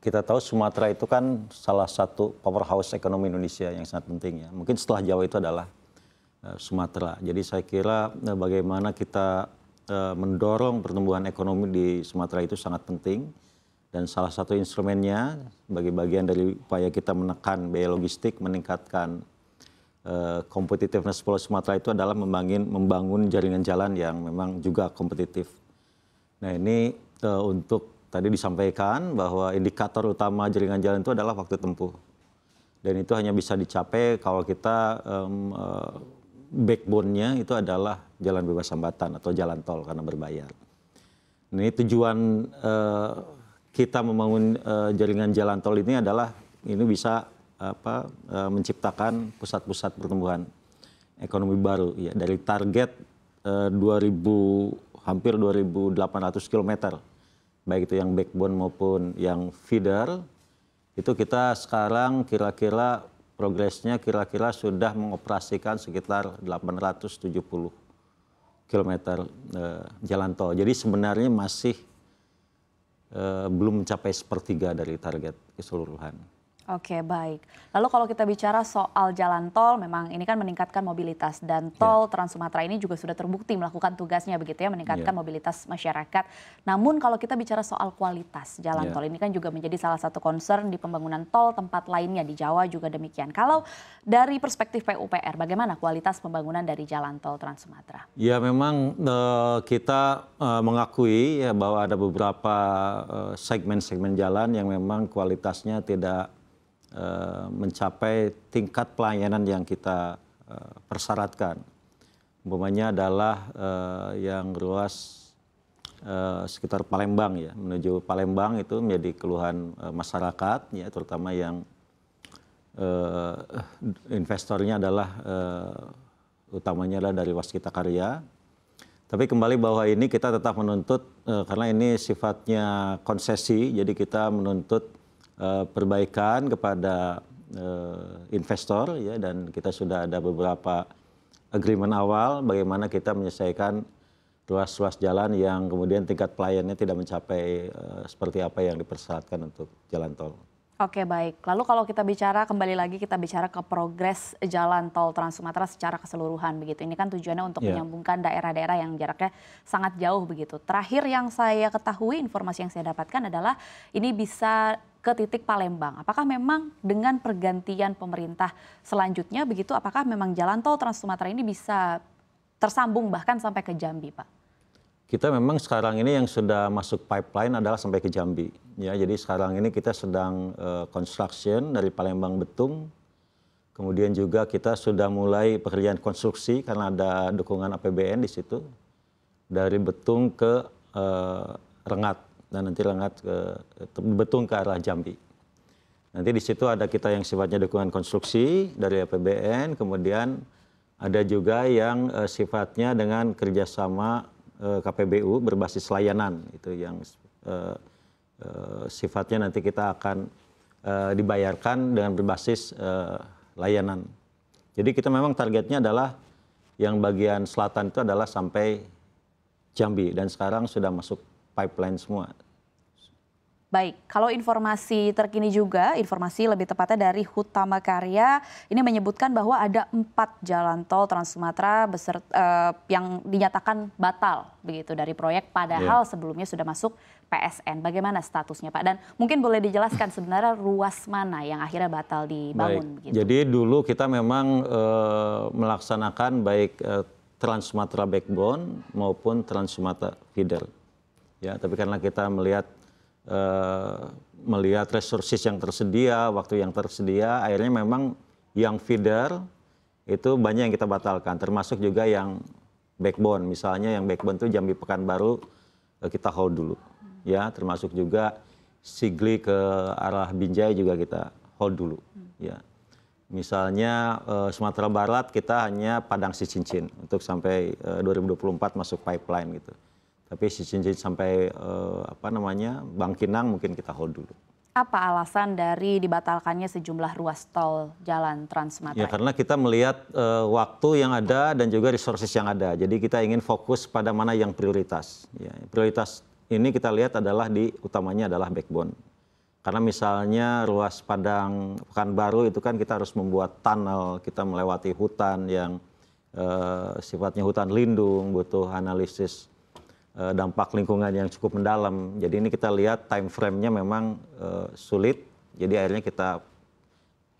kita tahu Sumatera itu kan salah satu powerhouse ekonomi Indonesia yang sangat penting ya. Mungkin setelah Jawa itu adalah eh, Sumatera. Jadi saya kira eh, bagaimana kita eh, mendorong pertumbuhan ekonomi di Sumatera itu sangat penting. Dan salah satu instrumennya bagi bagian dari upaya kita menekan biaya logistik, meningkatkan uh, Pulau Sumatera itu adalah membangun, membangun jaringan jalan yang memang juga kompetitif. Nah ini uh, untuk Tadi disampaikan bahwa indikator utama jaringan jalan itu adalah waktu tempuh. Dan itu hanya bisa dicapai kalau kita um, uh, backbone-nya itu adalah jalan bebas hambatan atau jalan tol karena berbayar. Ini tujuan uh, kita membangun uh, jaringan jalan tol ini adalah ini bisa apa uh, menciptakan pusat-pusat pertumbuhan ekonomi baru ya dari target uh, 2000 hampir 2800 kilometer baik itu yang backbone maupun yang feeder itu kita sekarang kira-kira progresnya kira-kira sudah mengoperasikan sekitar 870 km eh, jalan tol. Jadi sebenarnya masih eh, belum mencapai sepertiga dari target keseluruhan. Oke, baik. Lalu kalau kita bicara soal jalan tol, memang ini kan meningkatkan mobilitas dan ya. tol yeah. Trans Sumatera ini juga sudah terbukti melakukan tugasnya begitu ya, meningkatkan yeah. mobilitas masyarakat. Namun kalau kita bicara soal kualitas jalan yeah. tol ini kan juga menjadi salah satu concern di pembangunan tol tempat lainnya di Jawa juga demikian. Kalau dari perspektif PUPR, bagaimana kualitas pembangunan dari jalan tol Trans Sumatera? Ya, memang uh, kita uh, mengakui ya bahwa ada beberapa eh, segmen-segmen uh, segmen -segmen jalan yang memang kualitasnya tidak Eh, mencapai tingkat pelayanan yang kita eh, persyaratkan. Umpamanya adalah eh, yang ruas sekitar Palembang ya, menuju Palembang itu menjadi keluhan masyarakat ya, terutama yang investornya adalah utamanya adalah dari Waskita Karya. Tapi kembali bahwa ini kita tetap menuntut karena ini sifatnya konsesi, jadi kita menuntut uh, perbaikan kepada uh, investor ya dan kita sudah ada beberapa agreement awal bagaimana kita menyelesaikan ruas-ruas jalan yang kemudian tingkat pelayannya tidak mencapai uh, seperti apa yang dipersyaratkan untuk jalan tol. Oke baik, lalu kalau kita bicara kembali lagi kita bicara ke progres jalan tol Trans Sumatera secara keseluruhan begitu. Ini kan tujuannya untuk yeah. menyambungkan daerah-daerah yang jaraknya sangat jauh begitu. Terakhir yang saya ketahui informasi yang saya dapatkan adalah ini bisa ke titik Palembang. Apakah memang dengan pergantian pemerintah selanjutnya begitu apakah memang jalan tol Trans Sumatera ini bisa tersambung bahkan sampai ke Jambi, Pak? Kita memang sekarang ini yang sudah masuk pipeline adalah sampai ke Jambi Ya, jadi sekarang ini kita sedang uh, construction dari Palembang Betung. Kemudian juga kita sudah mulai pekerjaan konstruksi karena ada dukungan APBN di situ. Dari Betung ke uh, Rengat dan nanti Rengat ke Betung ke arah Jambi. Nanti di situ ada kita yang sifatnya dukungan konstruksi dari APBN, kemudian ada juga yang uh, sifatnya dengan kerjasama uh, KPBU berbasis layanan itu yang uh, uh, sifatnya nanti kita akan uh, dibayarkan dengan berbasis uh, layanan. Jadi kita memang targetnya adalah yang bagian selatan itu adalah sampai Jambi dan sekarang sudah masuk pipeline semua Baik, kalau informasi terkini juga, informasi lebih tepatnya dari Hutama Karya, ini menyebutkan bahwa ada empat jalan tol Trans Sumatera beserta, eh, yang dinyatakan batal begitu dari proyek, padahal yeah. sebelumnya sudah masuk PSN. Bagaimana statusnya Pak? Dan mungkin boleh dijelaskan sebenarnya ruas mana yang akhirnya batal dibangun? Baik. Gitu. Jadi dulu kita memang eh, melaksanakan baik eh, Trans Sumatera Backbone maupun Trans Sumatera Feeder. Ya, tapi karena kita melihat Eh, melihat resources yang tersedia, waktu yang tersedia, akhirnya memang yang feeder itu banyak yang kita batalkan, termasuk juga yang backbone, misalnya yang backbone itu Jambi baru eh, kita hold dulu, ya, termasuk juga Sigli ke arah Binjai juga kita hold dulu, hmm. ya. Misalnya eh, Sumatera Barat kita hanya Padang si cincin untuk sampai 2024 masuk pipeline gitu. Tapi cincin sampai eh, apa namanya Bangkinang mungkin kita hold dulu. Apa alasan dari dibatalkannya sejumlah ruas tol jalan Trans Sumatera? Ya karena kita melihat uh, waktu yang ada dan juga resources yang ada. Jadi kita ingin fokus pada mana yang prioritas. Ya, prioritas ini kita lihat adalah di utamanya adalah backbone. Karena misalnya ruas Padang Pekanbaru itu kan kita harus membuat tunnel, kita melewati hutan yang eh, sifatnya hutan lindung, butuh analisis Eh, dampak lingkungan yang cukup mendalam. Jadi ini kita lihat time frame-nya memang eh, sulit. Jadi akhirnya kita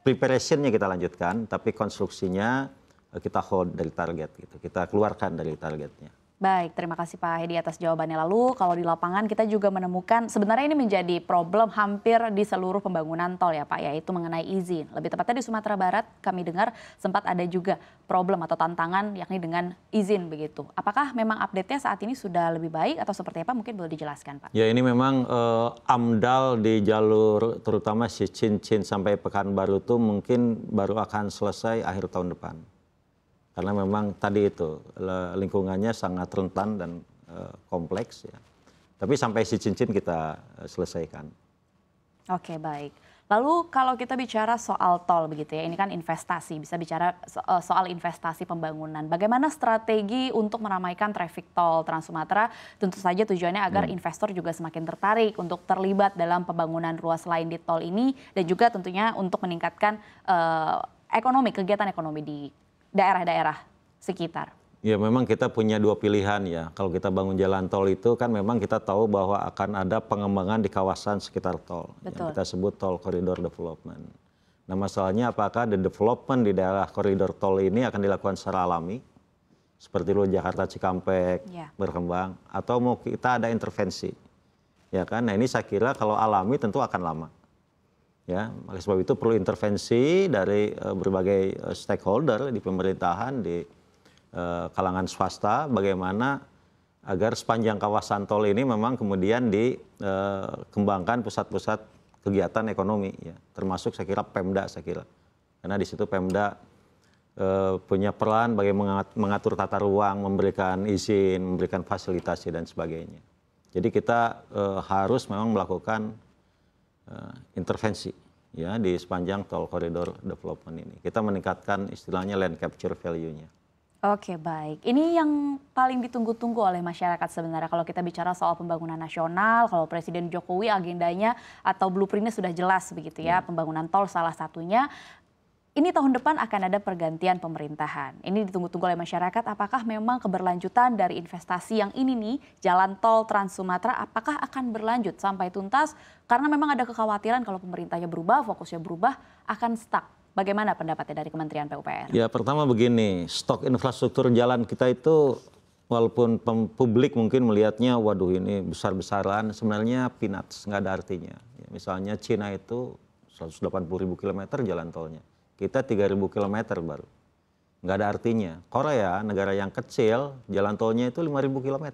preparation-nya kita lanjutkan, tapi konstruksinya eh, kita hold dari target gitu. Kita keluarkan dari targetnya. Baik, terima kasih Pak Hedi atas jawabannya. Lalu kalau di lapangan kita juga menemukan sebenarnya ini menjadi problem hampir di seluruh pembangunan tol ya Pak, yaitu mengenai izin. Lebih tepatnya di Sumatera Barat kami dengar sempat ada juga problem atau tantangan yakni dengan izin begitu. Apakah memang update-nya saat ini sudah lebih baik atau seperti apa mungkin boleh dijelaskan Pak? Ya ini memang eh, AMDAL di jalur terutama si Cincin sampai Pekanbaru itu mungkin baru akan selesai akhir tahun depan karena memang tadi itu lingkungannya sangat rentan dan e, kompleks ya. Tapi sampai si cincin kita e, selesaikan. Oke, baik. Lalu kalau kita bicara soal tol begitu ya, ini kan investasi, bisa bicara e, soal investasi pembangunan. Bagaimana strategi untuk meramaikan traffic tol Trans Sumatera? Tentu saja tujuannya agar hmm. investor juga semakin tertarik untuk terlibat dalam pembangunan ruas lain di tol ini dan juga tentunya untuk meningkatkan uh, ekonomi, kegiatan ekonomi di daerah-daerah sekitar? Ya memang kita punya dua pilihan ya. Kalau kita bangun jalan tol itu kan memang kita tahu bahwa akan ada pengembangan di kawasan sekitar tol. Betul. Yang kita sebut tol koridor development. Nah masalahnya apakah the development di daerah koridor tol ini akan dilakukan secara alami? Seperti lu Jakarta Cikampek ya. berkembang atau mau kita ada intervensi? Ya kan? Nah ini saya kira kalau alami tentu akan lama Ya, oleh sebab itu perlu intervensi dari uh, berbagai uh, stakeholder di pemerintahan, di uh, kalangan swasta, bagaimana agar sepanjang kawasan tol ini memang kemudian dikembangkan uh, pusat-pusat kegiatan ekonomi, ya. termasuk saya kira Pemda, saya kira, karena di situ Pemda E, punya peran bagaimana mengatur tata ruang, memberikan izin, memberikan fasilitasi dan sebagainya. Jadi kita e, harus memang melakukan uh, intervensi ya di sepanjang tol koridor development ini. Kita meningkatkan istilahnya land capture value-nya. Oke baik, ini yang paling ditunggu-tunggu oleh masyarakat sebenarnya kalau kita bicara soal pembangunan nasional, kalau Presiden Jokowi agendanya atau blueprintnya sudah jelas begitu ya, ya. pembangunan tol salah satunya ini tahun depan akan ada pergantian pemerintahan. Ini ditunggu-tunggu oleh masyarakat apakah memang keberlanjutan dari investasi yang ini nih jalan tol Trans Sumatera apakah akan berlanjut sampai tuntas karena memang ada kekhawatiran kalau pemerintahnya berubah, fokusnya berubah akan stuck. Bagaimana pendapatnya dari Kementerian PUPR? Ya, pertama begini, stok infrastruktur jalan kita itu walaupun publik mungkin melihatnya waduh ini besar-besaran sebenarnya peanuts nggak ada artinya ya, misalnya Cina itu 180 ribu kilometer jalan tolnya kita 3000 km baru. Nggak ada artinya. Korea, negara yang kecil, jalan tolnya itu 5000 km.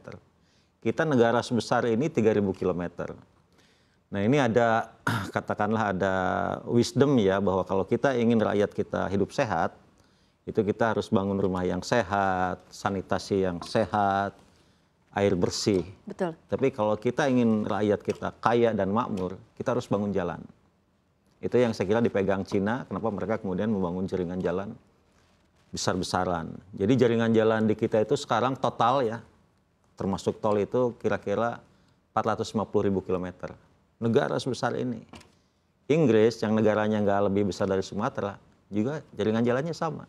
Kita negara sebesar ini 3000 km. Nah ini ada, katakanlah ada wisdom ya, bahwa kalau kita ingin rakyat kita hidup sehat, itu kita harus bangun rumah yang sehat, sanitasi yang sehat, air bersih. Betul. Tapi kalau kita ingin rakyat kita kaya dan makmur, kita harus bangun jalan. Itu yang saya kira dipegang Cina, kenapa mereka kemudian membangun jaringan jalan besar-besaran. Jadi jaringan jalan di kita itu sekarang total ya, termasuk tol itu kira-kira 450 ribu kilometer. Negara sebesar ini. Inggris yang negaranya nggak lebih besar dari Sumatera, juga jaringan jalannya sama.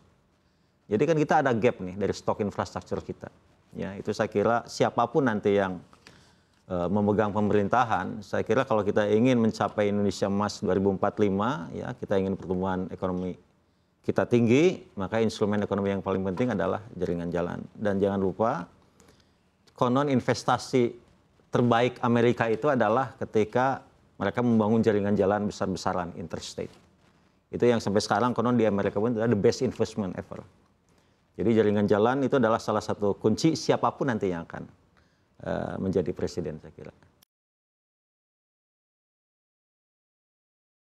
Jadi kan kita ada gap nih dari stok infrastruktur kita. Ya, itu saya kira siapapun nanti yang Eh, memegang pemerintahan, saya kira kalau kita ingin mencapai Indonesia Emas 2045, ya kita ingin pertumbuhan ekonomi kita tinggi, maka instrumen ekonomi yang paling penting adalah jaringan jalan. Dan jangan lupa, konon investasi terbaik Amerika itu adalah ketika mereka membangun jaringan jalan besar-besaran interstate. Itu yang sampai sekarang konon di Amerika pun adalah the best investment ever. Jadi jaringan jalan itu adalah salah satu kunci siapapun nantinya akan Eh, menjadi presiden saya kira